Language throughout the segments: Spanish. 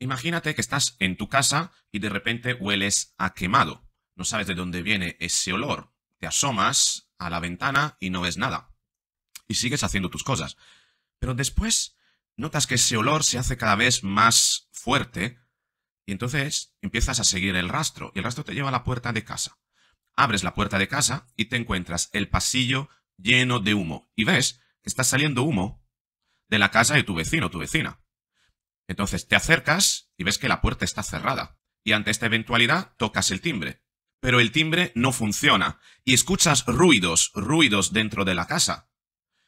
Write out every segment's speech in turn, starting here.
Imagínate que estás en tu casa y de repente hueles a quemado. No sabes de dónde viene ese olor. Te asomas a la ventana y no ves nada. Y sigues haciendo tus cosas. Pero después notas que ese olor se hace cada vez más fuerte y entonces empiezas a seguir el rastro y el rastro te lleva a la puerta de casa. Abres la puerta de casa y te encuentras el pasillo lleno de humo y ves que está saliendo humo de la casa de tu vecino o tu vecina. Entonces te acercas y ves que la puerta está cerrada. Y ante esta eventualidad tocas el timbre. Pero el timbre no funciona y escuchas ruidos, ruidos dentro de la casa.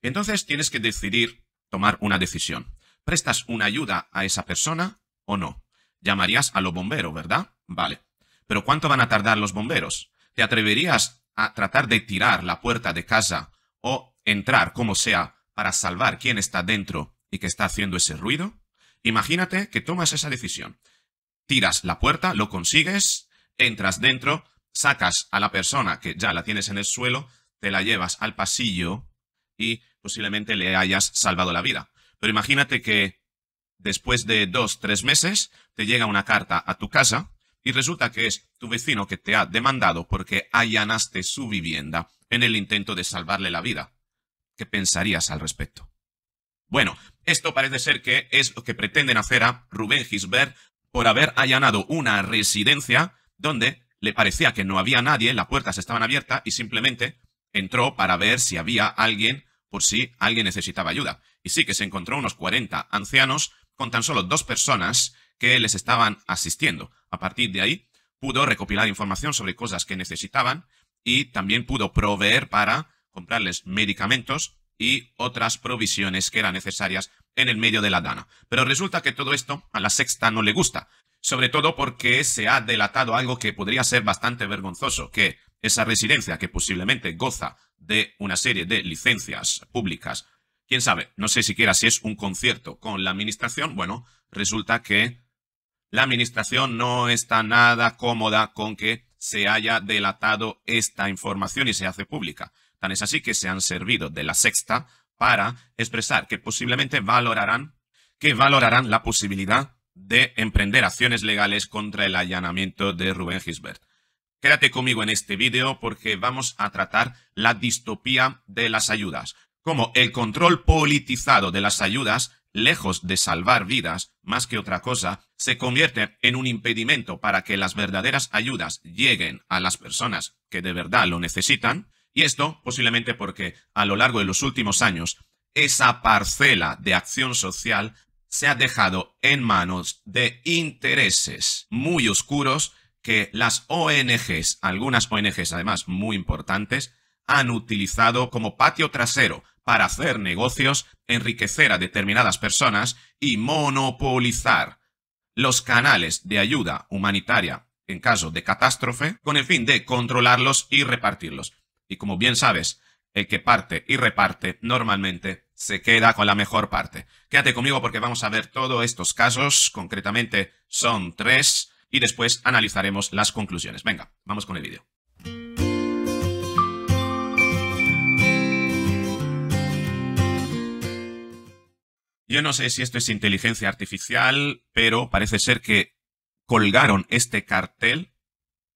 Entonces tienes que decidir tomar una decisión. ¿Prestas una ayuda a esa persona o no? Llamarías a los bomberos, ¿verdad? Vale. Pero ¿cuánto van a tardar los bomberos? ¿Te atreverías a tratar de tirar la puerta de casa o entrar como sea para salvar quién está dentro y que está haciendo ese ruido? Imagínate que tomas esa decisión. Tiras la puerta, lo consigues, entras dentro, sacas a la persona que ya la tienes en el suelo, te la llevas al pasillo y posiblemente le hayas salvado la vida. Pero imagínate que después de dos, tres meses, te llega una carta a tu casa y resulta que es tu vecino que te ha demandado porque allanaste su vivienda en el intento de salvarle la vida. ¿Qué pensarías al respecto? Bueno, esto parece ser que es lo que pretenden hacer a Rubén Gisbert por haber allanado una residencia donde le parecía que no había nadie, las puertas estaban abiertas y simplemente entró para ver si había alguien por si alguien necesitaba ayuda. Y sí que se encontró unos 40 ancianos con tan solo dos personas que les estaban asistiendo. A partir de ahí pudo recopilar información sobre cosas que necesitaban y también pudo proveer para comprarles medicamentos y otras provisiones que eran necesarias en el medio de la dana. Pero resulta que todo esto a la sexta no le gusta, sobre todo porque se ha delatado algo que podría ser bastante vergonzoso, que esa residencia que posiblemente goza de una serie de licencias públicas, quién sabe, no sé siquiera si es un concierto con la administración, bueno, resulta que la administración no está nada cómoda con que se haya delatado esta información y se hace pública. Tan es así que se han servido de la sexta para expresar que posiblemente valorarán, que valorarán la posibilidad de emprender acciones legales contra el allanamiento de Rubén Gisbert. Quédate conmigo en este vídeo porque vamos a tratar la distopía de las ayudas, como el control politizado de las ayudas lejos de salvar vidas, más que otra cosa, se convierte en un impedimento para que las verdaderas ayudas lleguen a las personas que de verdad lo necesitan, y esto posiblemente porque a lo largo de los últimos años esa parcela de acción social se ha dejado en manos de intereses muy oscuros que las ONGs, algunas ONGs además muy importantes, han utilizado como patio trasero para hacer negocios, enriquecer a determinadas personas y monopolizar los canales de ayuda humanitaria en caso de catástrofe con el fin de controlarlos y repartirlos. Y como bien sabes, el que parte y reparte normalmente se queda con la mejor parte. Quédate conmigo porque vamos a ver todos estos casos, concretamente son tres, y después analizaremos las conclusiones. Venga, vamos con el vídeo. Yo no sé si esto es inteligencia artificial, pero parece ser que colgaron este cartel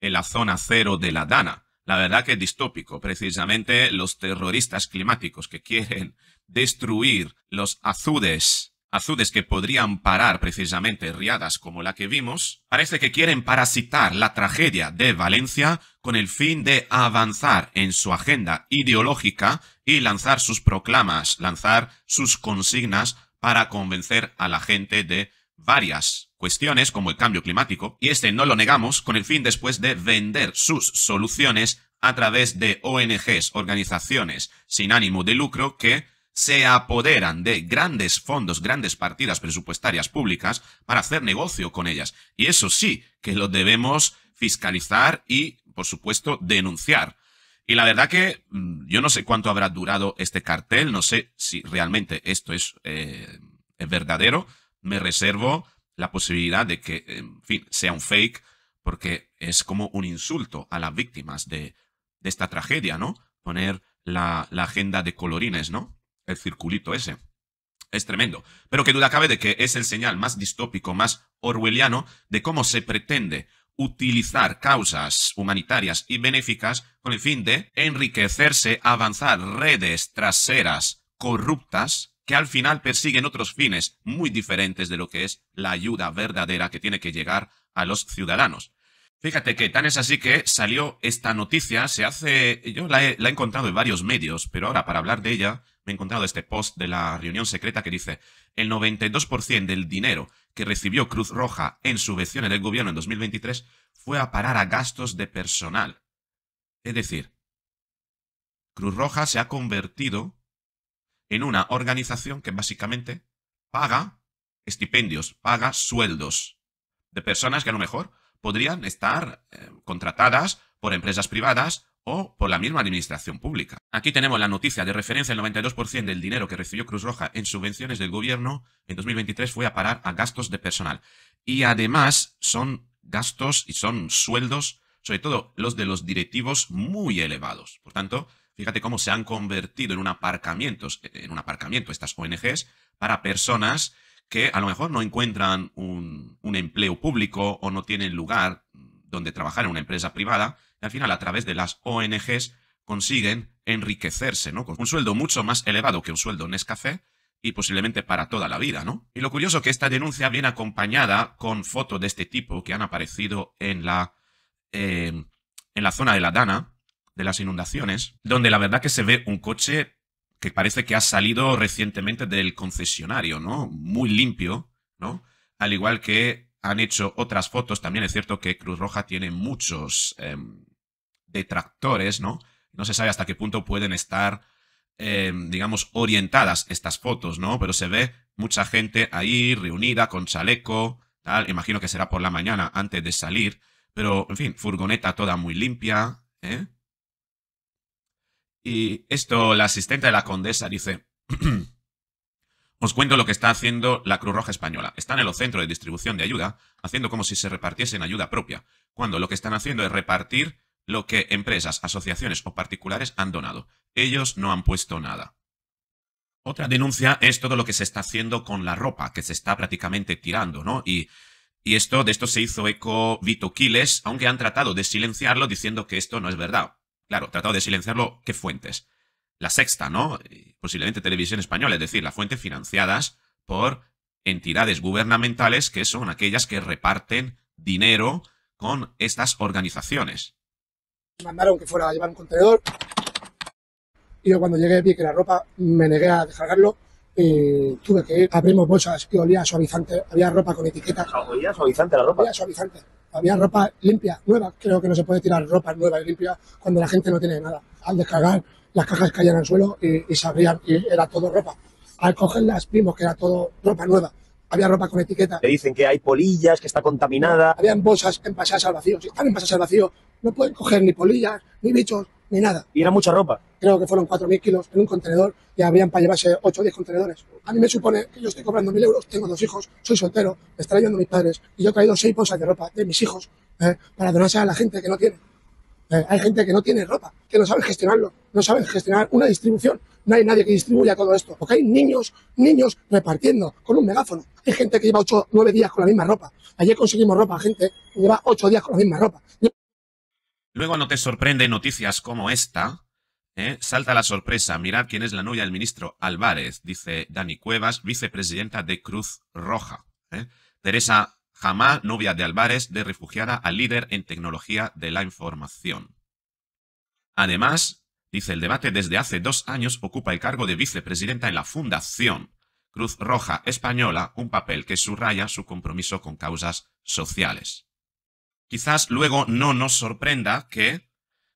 en la zona cero de la Dana. La verdad que es distópico. Precisamente los terroristas climáticos que quieren destruir los azudes, azudes que podrían parar precisamente riadas como la que vimos, parece que quieren parasitar la tragedia de Valencia con el fin de avanzar en su agenda ideológica y lanzar sus proclamas, lanzar sus consignas para convencer a la gente de varias cuestiones como el cambio climático, y este no lo negamos con el fin después de vender sus soluciones a través de ONGs, organizaciones sin ánimo de lucro que se apoderan de grandes fondos, grandes partidas presupuestarias públicas para hacer negocio con ellas. Y eso sí, que lo debemos fiscalizar y, por supuesto, denunciar y la verdad que mm, yo no sé cuánto habrá durado este cartel, no sé si realmente esto es, eh, es verdadero. Me reservo la posibilidad de que, en fin, sea un fake, porque es como un insulto a las víctimas de, esta tragedia, ¿no? Poner la, la, agenda de colorines, ¿no? El circulito ese. Es tremendo. Pero que duda cabe de que es el señal más distópico, más orwelliano, de cómo se pretende utilizar causas humanitarias y benéficas con el fin de enriquecerse, avanzar redes traseras corruptas que al final persiguen otros fines muy diferentes de lo que es la ayuda verdadera que tiene que llegar a los ciudadanos. Fíjate que tan es así que salió esta noticia, se hace, yo la he, encontrado en varios medios, pero ahora para hablar de ella me he encontrado este post de la reunión secreta que dice, el 92% del dinero que recibió Cruz Roja en subvenciones del gobierno en 2023 fue a parar a gastos de personal. Es decir, Cruz Roja se ha convertido en una organización que básicamente paga estipendios, paga sueldos de personas que a lo mejor podrían estar eh, contratadas por empresas privadas o por la misma administración pública. Aquí tenemos la noticia de referencia, el 92% del dinero que recibió Cruz Roja en subvenciones del gobierno en 2023 fue a parar a gastos de personal. Y además son gastos y son sueldos, sobre todo los de los directivos, muy elevados. Por tanto, fíjate cómo se han convertido en un aparcamiento, en un aparcamiento estas ONGs para personas que a lo mejor no encuentran un, un empleo público o no tienen lugar donde trabajar en una empresa privada al final a través de las ONGs consiguen enriquecerse, ¿no? Con un sueldo mucho más elevado que un sueldo Nescafé y posiblemente para toda la vida, ¿no? Y lo curioso que esta denuncia viene acompañada con fotos de este tipo que han aparecido en la, em, en la zona de la Dana, de las inundaciones, donde la verdad que se ve un coche que parece que ha salido recientemente del concesionario, ¿no? Muy limpio, ¿no? Al igual que han hecho otras fotos, también es cierto que Cruz Roja tiene muchos... Em, tractores, ¿no? No se sabe hasta qué punto pueden estar, em, digamos, orientadas estas fotos, ¿no? Pero se ve mucha gente ahí reunida con chaleco, tal. Imagino que será por la mañana antes de salir. Pero, en fin, furgoneta toda muy limpia, ¿eh? Y esto, la asistente de la condesa dice... Os cuento lo que está haciendo la Cruz Roja Española. Están en los centros de distribución de ayuda, haciendo como si se repartiesen ayuda propia, cuando lo que están haciendo es repartir lo que empresas, asociaciones o particulares han donado. Ellos no han puesto nada. Otra denuncia es todo lo que se está haciendo con la ropa, que se está prácticamente tirando, ¿no? Y, esto, de esto se hizo eco Vito Quiles, aunque han tratado de silenciarlo diciendo que esto no es verdad. Claro, tratado de silenciarlo, ¿qué fuentes? La sexta, ¿no? Posiblemente Televisión Española, es decir, la fuente financiadas por entidades gubernamentales que son aquellas que reparten dinero con estas organizaciones mandaron que fuera a llevar un contenedor. Y yo cuando llegué vi que la ropa me negué a descargarlo y tuve que ir. Abrimos bolsas y olía suavizante. Había ropa con etiqueta. Ah, ¿Olía suavizante la ropa? suavizante. Había ropa limpia, nueva. Creo que no se puede tirar ropa nueva y limpia cuando la gente no tiene nada. Al descargar, las cajas caían al suelo y, y se abrían y era todo ropa. Al cogerlas vimos que era todo ropa nueva había ropa con etiqueta. Te dicen que hay polillas, que está contaminada. Habían bolsas envasadas al vacío. Si están en envasadas al vacío, no pueden coger ni polillas, ni bichos, ni nada. ¿Y era mucha ropa? Creo que fueron 4.000 kilos en un contenedor y habían para llevarse 8 o 10 contenedores. A mí me supone que yo estoy cobrando 1.000 euros, tengo dos hijos, soy soltero, me están ayudando mis padres y yo he traído 6 bolsas de ropa de mis hijos eh, para donarse a la gente que no tiene. Eh, hay gente que no tiene ropa, que no sabe gestionarlo, no sabe gestionar una distribución. No hay nadie que distribuya todo esto, porque hay niños, niños repartiendo con un megáfono. Hay gente que lleva 8, nueve días con la misma ropa. Ayer conseguimos ropa, gente que lleva ocho días con la misma ropa. Luego no te sorprende noticias como esta. ¿eh? Salta la sorpresa. Mirad quién es la novia del ministro Álvarez, dice Dani Cuevas, vicepresidenta de Cruz Roja. ¿eh? Teresa Jamás novia de Álvarez de refugiada al líder en tecnología de la información. Además, dice el debate, desde hace dos años ocupa el cargo de vicepresidenta en la Fundación Cruz Roja Española, un papel que subraya su compromiso con causas sociales. Quizás luego no nos sorprenda que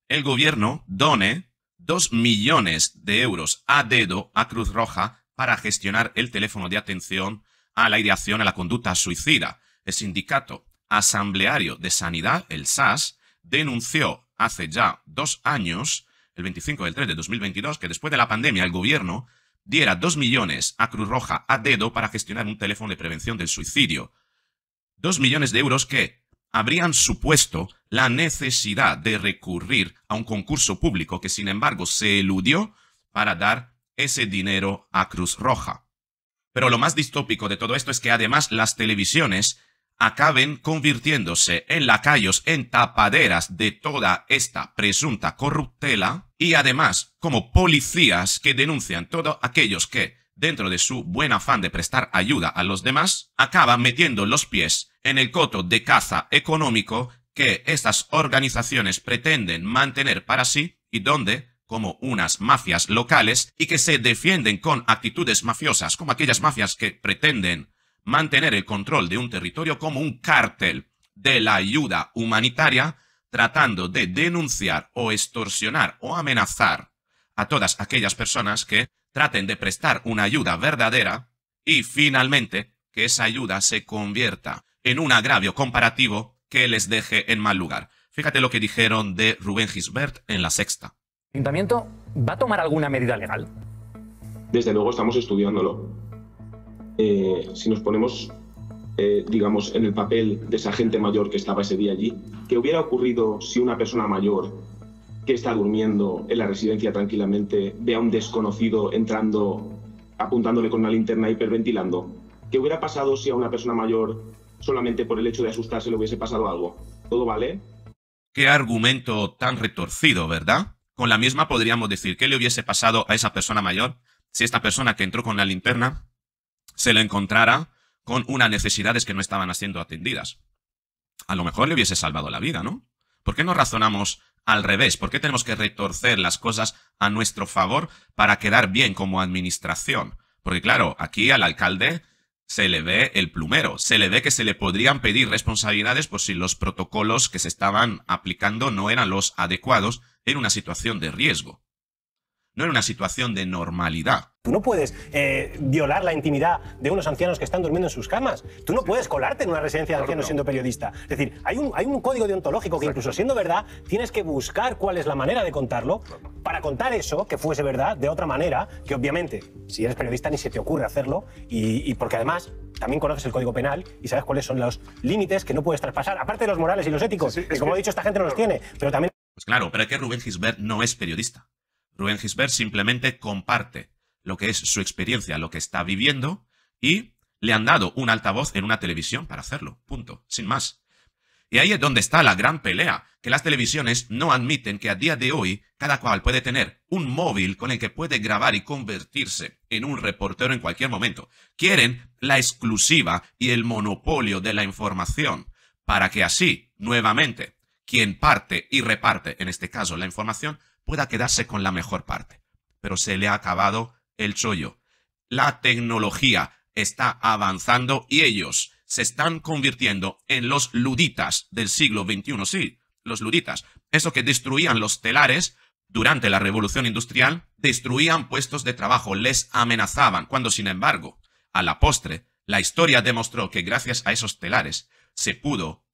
el gobierno done dos millones de euros a dedo a Cruz Roja para gestionar el teléfono de atención a la ideación a la conducta suicida, el sindicato asambleario de sanidad, el SAS, denunció hace ya dos años, el 25 del 3 de 2022, que después de la pandemia el gobierno diera dos millones a Cruz Roja a dedo para gestionar un teléfono de prevención del suicidio. Dos millones de euros que habrían supuesto la necesidad de recurrir a un concurso público que sin embargo se eludió para dar ese dinero a Cruz Roja. Pero lo más distópico de todo esto es que además las televisiones acaben convirtiéndose en lacayos, en tapaderas de toda esta presunta corruptela y además como policías que denuncian todos aquellos que, dentro de su buen afán de prestar ayuda a los demás, acaban metiendo los pies en el coto de caza económico que estas organizaciones pretenden mantener para sí y donde como unas mafias locales y que se defienden con actitudes mafiosas, como aquellas mafias que pretenden mantener el control de un territorio como un cártel de la ayuda humanitaria, tratando de denunciar o extorsionar o amenazar a todas aquellas personas que traten de prestar una ayuda verdadera y finalmente que esa ayuda se convierta en un agravio comparativo que les deje en mal lugar. Fíjate lo que dijeron de Rubén Gisbert en la sexta. ¿El ayuntamiento va a tomar alguna medida legal? Desde luego estamos estudiándolo eh, si nos ponemos, eh, digamos, en el papel de esa gente mayor que estaba ese día allí, ¿qué hubiera ocurrido si una persona mayor que está durmiendo en la residencia tranquilamente ve a un desconocido entrando, apuntándole con una linterna hiperventilando? ¿Qué hubiera pasado si a una persona mayor solamente por el hecho de asustarse le hubiese pasado algo? ¿Todo vale? Qué argumento tan retorcido, ¿verdad? Con la misma podríamos decir, ¿qué le hubiese pasado a esa persona mayor si esta persona que entró con la linterna se le encontrara con unas necesidades que no estaban siendo atendidas. A lo mejor le hubiese salvado la vida, ¿no? ¿Por qué no razonamos al revés? ¿Por qué tenemos que retorcer las cosas a nuestro favor para quedar bien como administración? Porque claro, aquí al alcalde se le ve el plumero, se le ve que se le podrían pedir responsabilidades por si los protocolos que se estaban aplicando no eran los adecuados en una situación de riesgo. No en una situación de normalidad. Tú no puedes eh, violar la intimidad de unos ancianos que están durmiendo en sus camas. Tú no puedes colarte en una residencia de ancianos siendo periodista. Es decir, hay un, hay un código deontológico que incluso siendo verdad, tienes que buscar cuál es la manera de contarlo para contar eso, que fuese verdad, de otra manera, que obviamente, si eres periodista, ni se te ocurre hacerlo, y, porque además también conoces el Código Penal y sabes cuáles son los límites que no puedes traspasar, aparte de los morales y los éticos, que como he dicho, esta gente no los tiene, pero también... Pues claro, pero es que Rubén Gisbert no es periodista. Rubén Gisbert simplemente comparte lo que es su experiencia, lo que está viviendo, y le han dado un altavoz en una televisión para hacerlo. Punto. Sin más. Y ahí es donde está la gran pelea, que las televisiones no admiten que a día de hoy cada cual puede tener un móvil con el que puede grabar y convertirse en un reportero en cualquier momento. Quieren la exclusiva y el monopolio de la información, para que así, nuevamente, quien parte y reparte, en este caso la información, pueda quedarse con la mejor parte. Pero se le ha acabado el chollo. La tecnología está avanzando y ellos se están convirtiendo en los luditas del siglo XXI. Sí, los luditas. Eso que destruían los telares durante la revolución industrial, destruían puestos de trabajo, les amenazaban, cuando sin embargo, a la postre, la historia demostró que gracias a esos telares se pudo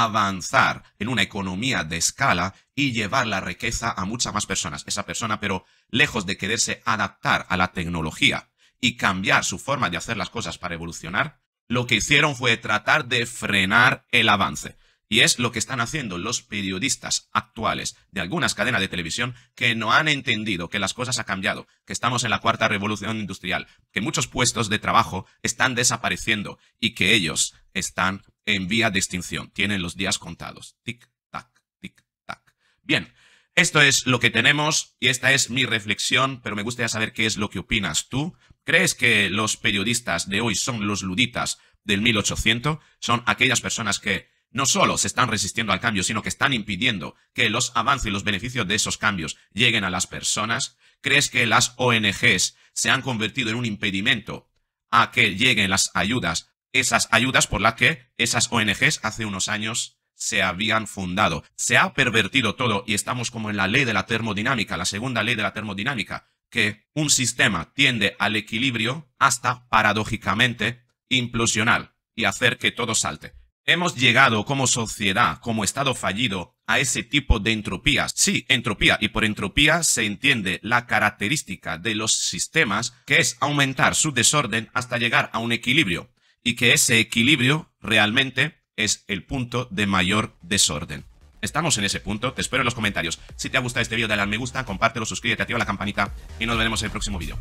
avanzar en una economía de escala y llevar la riqueza a muchas más personas. Esa persona, pero lejos de quererse adaptar a la tecnología y cambiar su forma de hacer las cosas para evolucionar, lo que hicieron fue tratar de frenar el avance. Y es lo que están haciendo los periodistas actuales de algunas cadenas de televisión que no han entendido que las cosas han cambiado, que estamos en la cuarta revolución industrial, que muchos puestos de trabajo están desapareciendo y que ellos están en vía de extinción. Tienen los días contados. Tic, tac, tic, tac. Bien, esto es lo que tenemos y esta es mi reflexión, pero me gustaría saber qué es lo que opinas tú. ¿Crees que los periodistas de hoy son los luditas del 1800? Son aquellas personas que no solo se están resistiendo al cambio, sino que están impidiendo que los avances y los beneficios de esos cambios lleguen a las personas. ¿Crees que las ONGs se han convertido en un impedimento a que lleguen las ayudas esas ayudas por las que esas ONGs hace unos años se habían fundado. Se ha pervertido todo y estamos como en la ley de la termodinámica, la segunda ley de la termodinámica, que un sistema tiende al equilibrio hasta paradójicamente implosional y hacer que todo salte. Hemos llegado como sociedad, como Estado fallido, a ese tipo de entropías. Sí, entropía, y por entropía se entiende la característica de los sistemas, que es aumentar su desorden hasta llegar a un equilibrio y que ese equilibrio realmente es el punto de mayor desorden. Estamos en ese punto, te espero en los comentarios. Si te ha gustado este vídeo, dale al me gusta, compártelo, suscríbete, activa la campanita y nos veremos en el próximo vídeo.